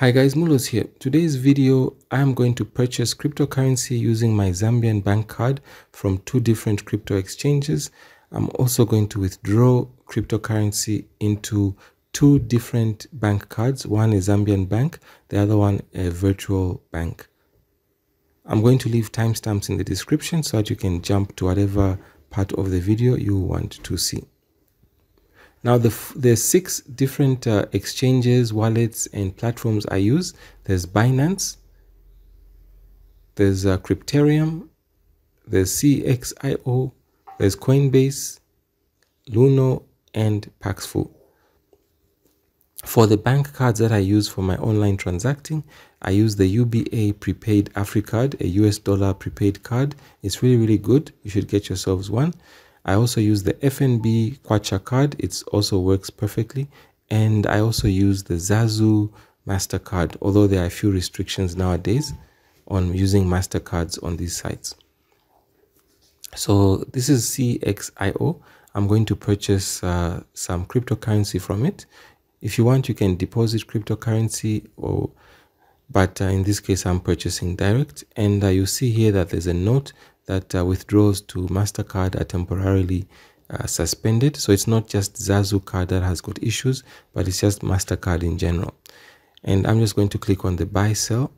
Hi guys, Mulos here. Today's video, I am going to purchase cryptocurrency using my Zambian bank card from two different crypto exchanges. I'm also going to withdraw cryptocurrency into two different bank cards. One is Zambian bank, the other one a virtual bank. I'm going to leave timestamps in the description so that you can jump to whatever part of the video you want to see. Now, the, there's six different uh, exchanges, wallets, and platforms I use. There's Binance, there's uh, Crypterium, there's CXIO, there's Coinbase, Luno, and Paxful. For the bank cards that I use for my online transacting, I use the UBA prepaid AfriCard, a US dollar prepaid card. It's really, really good. You should get yourselves one. I also use the FNB Quacha card. It also works perfectly. And I also use the Zazu MasterCard, although there are a few restrictions nowadays on using MasterCards on these sites. So this is CXIO. I'm going to purchase uh, some cryptocurrency from it. If you want, you can deposit cryptocurrency or but uh, in this case, I'm purchasing direct. And uh, you see here that there's a note that uh, withdrawals to MasterCard are temporarily uh, suspended. So it's not just Zazu card that has got issues, but it's just MasterCard in general. And I'm just going to click on the buy sell.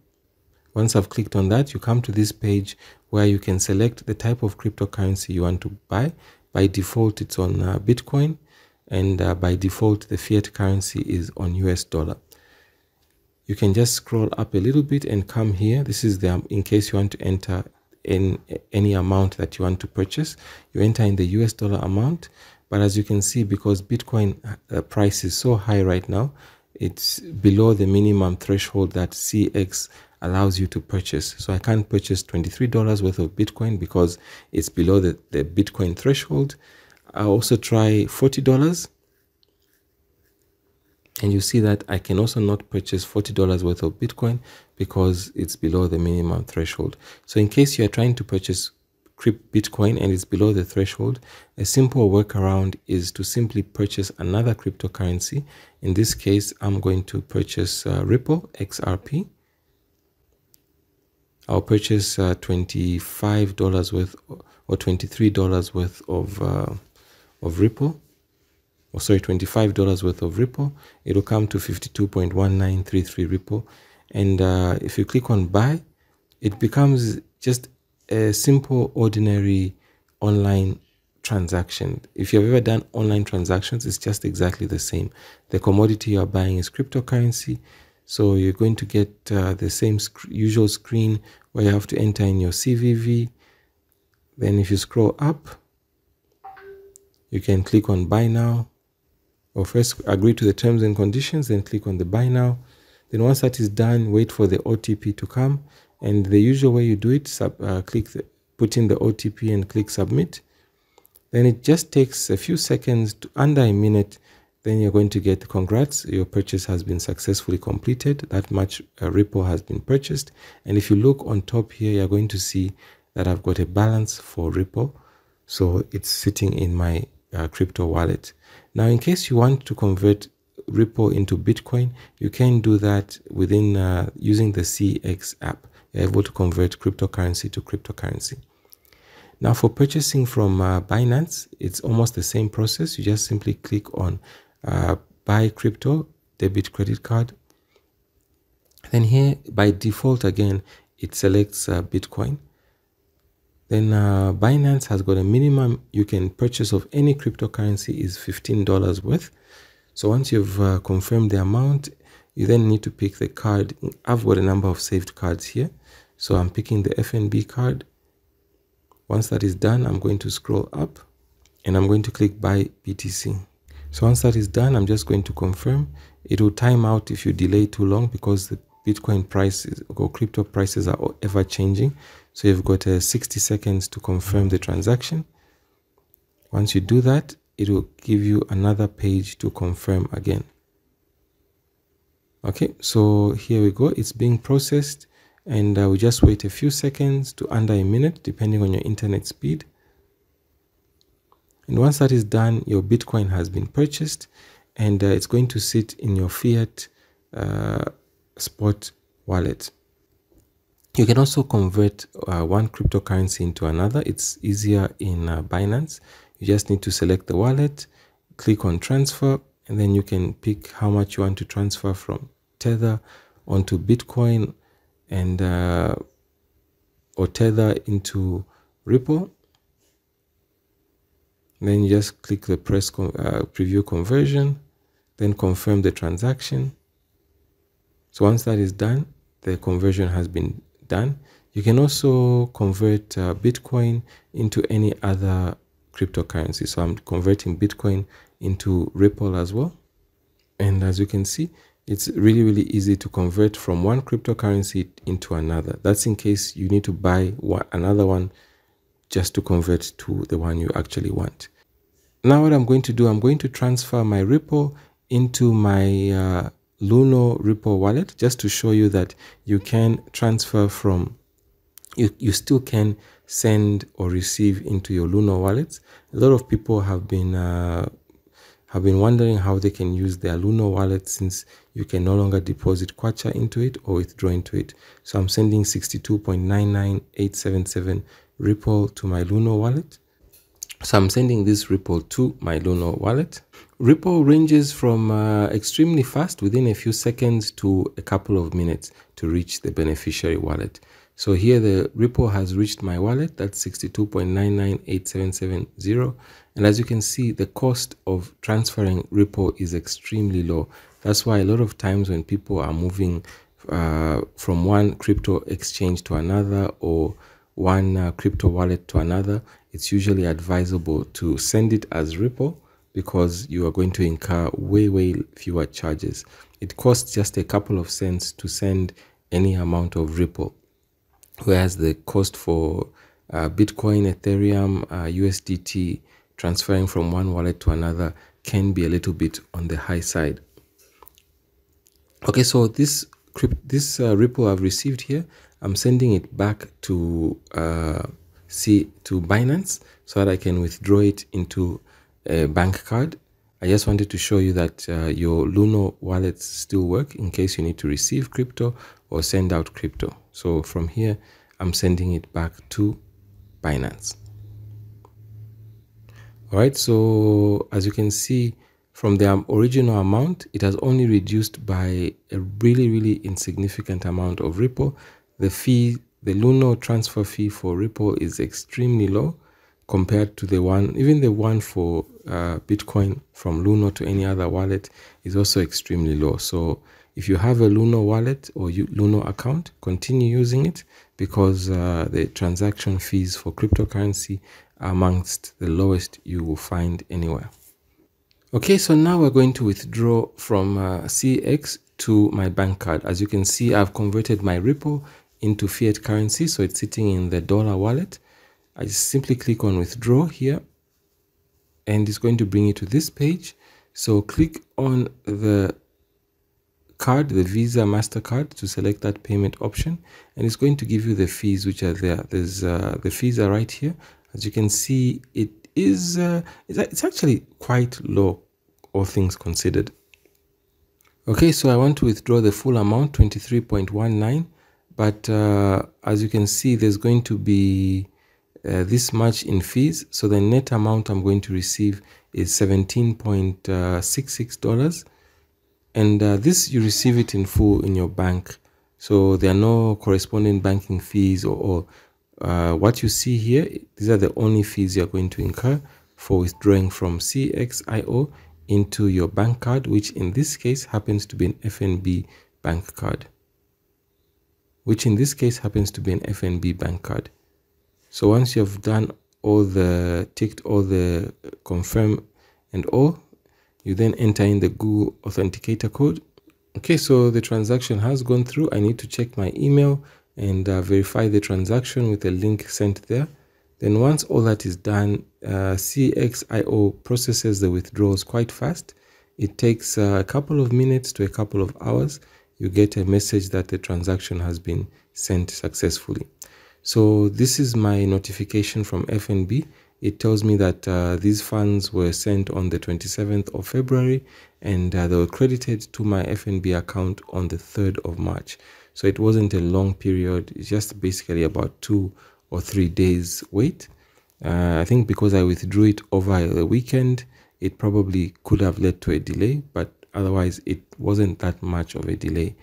Once I've clicked on that, you come to this page where you can select the type of cryptocurrency you want to buy. By default, it's on uh, Bitcoin. And uh, by default, the fiat currency is on US dollar you can just scroll up a little bit and come here. This is the, um, in case you want to enter in any amount that you want to purchase. You enter in the US dollar amount. But as you can see, because Bitcoin uh, price is so high right now, it's below the minimum threshold that CX allows you to purchase. So I can't purchase $23 worth of Bitcoin because it's below the, the Bitcoin threshold. I also try $40 and you see that I can also not purchase $40 worth of Bitcoin because it's below the minimum threshold. So in case you are trying to purchase Bitcoin and it's below the threshold, a simple workaround is to simply purchase another cryptocurrency. In this case, I'm going to purchase uh, Ripple XRP. I'll purchase uh, $25 worth or $23 worth of, uh, of Ripple. Or oh, sorry, $25 worth of Ripple. It'll come to 52.1933 Ripple and uh, if you click on buy it becomes just a simple ordinary online transaction if you've ever done online transactions it's just exactly the same the commodity you're buying is cryptocurrency so you're going to get uh, the same sc usual screen where you have to enter in your cvv then if you scroll up you can click on buy now or first agree to the terms and conditions then click on the buy now then once that is done, wait for the OTP to come. And the usual way you do it, sub, uh, click the, put in the OTP and click submit. Then it just takes a few seconds to under a minute. Then you're going to get congrats. Your purchase has been successfully completed. That much uh, Ripple has been purchased. And if you look on top here, you're going to see that I've got a balance for Ripple. So it's sitting in my uh, crypto wallet. Now, in case you want to convert Ripple into Bitcoin, you can do that within uh, using the CX app. You're able to convert cryptocurrency to cryptocurrency. Now for purchasing from uh, Binance, it's almost the same process. You just simply click on uh, buy crypto, debit credit card. Then here by default again, it selects uh, Bitcoin. Then uh, Binance has got a minimum you can purchase of any cryptocurrency is $15 worth. So once you've uh, confirmed the amount, you then need to pick the card. I've got a number of saved cards here. So I'm picking the FNB card. Once that is done, I'm going to scroll up and I'm going to click buy BTC. So once that is done, I'm just going to confirm. It will time out if you delay too long because the Bitcoin prices or crypto prices are ever changing. So you've got uh, 60 seconds to confirm the transaction. Once you do that, it will give you another page to confirm again okay so here we go it's being processed and I uh, will just wait a few seconds to under a minute depending on your internet speed and once that is done your bitcoin has been purchased and uh, it's going to sit in your fiat uh, spot wallet you can also convert uh, one cryptocurrency into another it's easier in uh, binance you just need to select the wallet click on transfer and then you can pick how much you want to transfer from tether onto bitcoin and uh, or tether into ripple then you just click the press con uh, preview conversion then confirm the transaction so once that is done the conversion has been done you can also convert uh, bitcoin into any other cryptocurrency. So I'm converting Bitcoin into Ripple as well. And as you can see, it's really, really easy to convert from one cryptocurrency into another. That's in case you need to buy one, another one just to convert to the one you actually want. Now what I'm going to do, I'm going to transfer my Ripple into my uh, Luno Ripple wallet just to show you that you can transfer from you, you still can send or receive into your Luna wallets. A lot of people have been uh, have been wondering how they can use their Luna wallet since you can no longer deposit Quacha into it or withdraw into it. So I'm sending 62.99877 Ripple to my Luna wallet. So I'm sending this Ripple to my Luna wallet. Ripple ranges from uh, extremely fast within a few seconds to a couple of minutes to reach the beneficiary wallet. So here the Ripple has reached my wallet. That's 62.998770. And as you can see, the cost of transferring Ripple is extremely low. That's why a lot of times when people are moving uh, from one crypto exchange to another or one uh, crypto wallet to another, it's usually advisable to send it as Ripple because you are going to incur way, way fewer charges. It costs just a couple of cents to send any amount of Ripple whereas the cost for uh, Bitcoin, Ethereum, uh, USDT transferring from one wallet to another can be a little bit on the high side. Okay, so this this uh, Ripple I've received here, I'm sending it back to see uh, to Binance so that I can withdraw it into a bank card I just wanted to show you that uh, your Luno wallets still work in case you need to receive crypto or send out crypto. So from here, I'm sending it back to Binance. All right, so as you can see from the original amount, it has only reduced by a really, really insignificant amount of Ripple. The fee, the Luno transfer fee for Ripple is extremely low compared to the one, even the one for uh, Bitcoin from Luno to any other wallet is also extremely low. So if you have a Luno wallet or you, Luno account, continue using it because uh, the transaction fees for cryptocurrency are amongst the lowest you will find anywhere. Okay, so now we're going to withdraw from uh, CX to my bank card. As you can see, I've converted my Ripple into fiat currency, so it's sitting in the dollar wallet. I simply click on withdraw here and it's going to bring you to this page. So click on the card, the Visa MasterCard to select that payment option and it's going to give you the fees which are there. There's uh, The fees are right here. As you can see, it is uh, it's actually quite low, all things considered. Okay, so I want to withdraw the full amount, 23.19. But uh, as you can see, there's going to be uh, this much in fees. So the net amount I'm going to receive is $17.66. And uh, this, you receive it in full in your bank. So there are no corresponding banking fees or, or uh, what you see here, these are the only fees you're going to incur for withdrawing from CXIO into your bank card, which in this case happens to be an FNB bank card. Which in this case happens to be an FNB bank card so once you've done all the ticked all the confirm and all you then enter in the google authenticator code okay so the transaction has gone through i need to check my email and uh, verify the transaction with a link sent there then once all that is done uh, cxio processes the withdrawals quite fast it takes uh, a couple of minutes to a couple of hours you get a message that the transaction has been sent successfully so this is my notification from FNB. It tells me that uh, these funds were sent on the 27th of February and uh, they were credited to my FNB account on the 3rd of March. So it wasn't a long period, it's just basically about two or three days wait. Uh, I think because I withdrew it over the weekend, it probably could have led to a delay, but otherwise it wasn't that much of a delay.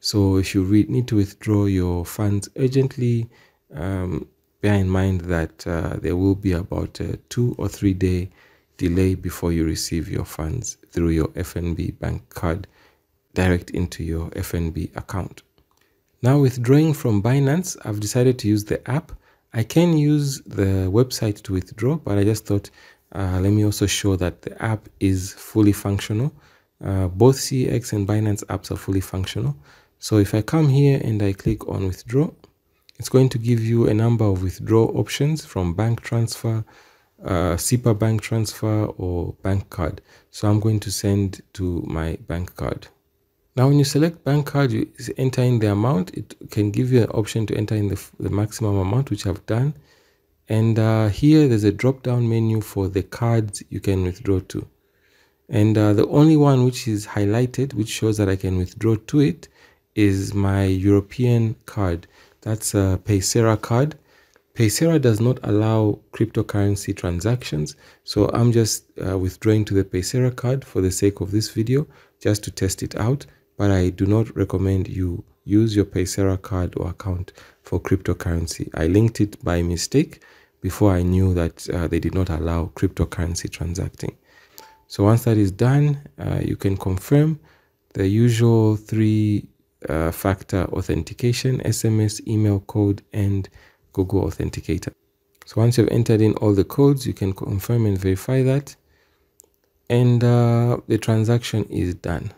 So if you need to withdraw your funds urgently, um, bear in mind that uh, there will be about a two or three day delay before you receive your funds through your FNB bank card direct into your FNB account. Now withdrawing from Binance, I've decided to use the app. I can use the website to withdraw, but I just thought, uh, let me also show that the app is fully functional. Uh, both CX and Binance apps are fully functional. So if I come here and I click on withdraw, it's going to give you a number of withdrawal options from bank transfer, uh, SIPA bank transfer or bank card. So I'm going to send to my bank card. Now, when you select bank card, you enter in the amount. It can give you an option to enter in the, the maximum amount, which I've done. And uh, here there's a drop down menu for the cards you can withdraw to. And uh, the only one which is highlighted, which shows that I can withdraw to it, is my European card. That's a Paysera card. Paysera does not allow cryptocurrency transactions. So I'm just uh, withdrawing to the Paysera card for the sake of this video, just to test it out. But I do not recommend you use your Paysera card or account for cryptocurrency. I linked it by mistake before I knew that uh, they did not allow cryptocurrency transacting. So once that is done, uh, you can confirm the usual three uh, factor authentication, SMS, email code, and Google Authenticator. So once you've entered in all the codes, you can confirm and verify that. And uh, the transaction is done.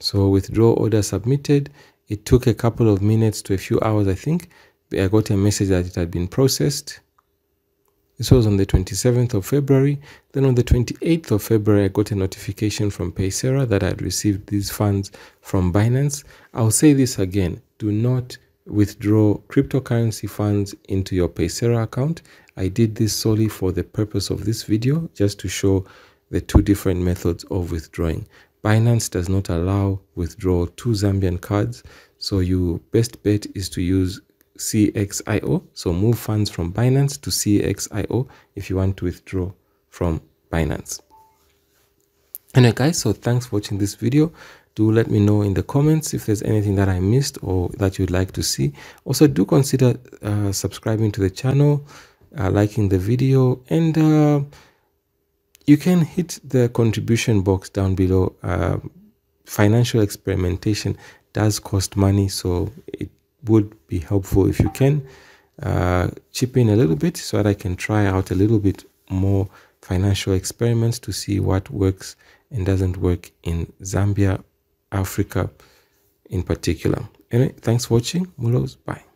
So withdraw order submitted. It took a couple of minutes to a few hours, I think. I got a message that it had been processed. This was on the 27th of February. Then on the 28th of February, I got a notification from Paysera that I had received these funds from Binance. I'll say this again, do not withdraw cryptocurrency funds into your Paysera account. I did this solely for the purpose of this video, just to show the two different methods of withdrawing. Binance does not allow withdrawal to Zambian cards, so your best bet is to use CXIO. So move funds from Binance to CXIO if you want to withdraw from Binance. Anyway, guys, so thanks for watching this video. Do let me know in the comments if there's anything that I missed or that you'd like to see. Also, do consider uh, subscribing to the channel, uh, liking the video, and uh, you can hit the contribution box down below. Uh, financial experimentation does cost money, so it would be helpful if you can uh, chip in a little bit so that I can try out a little bit more financial experiments to see what works and doesn't work in Zambia, Africa in particular. Anyway, thanks for watching. Mulos, bye.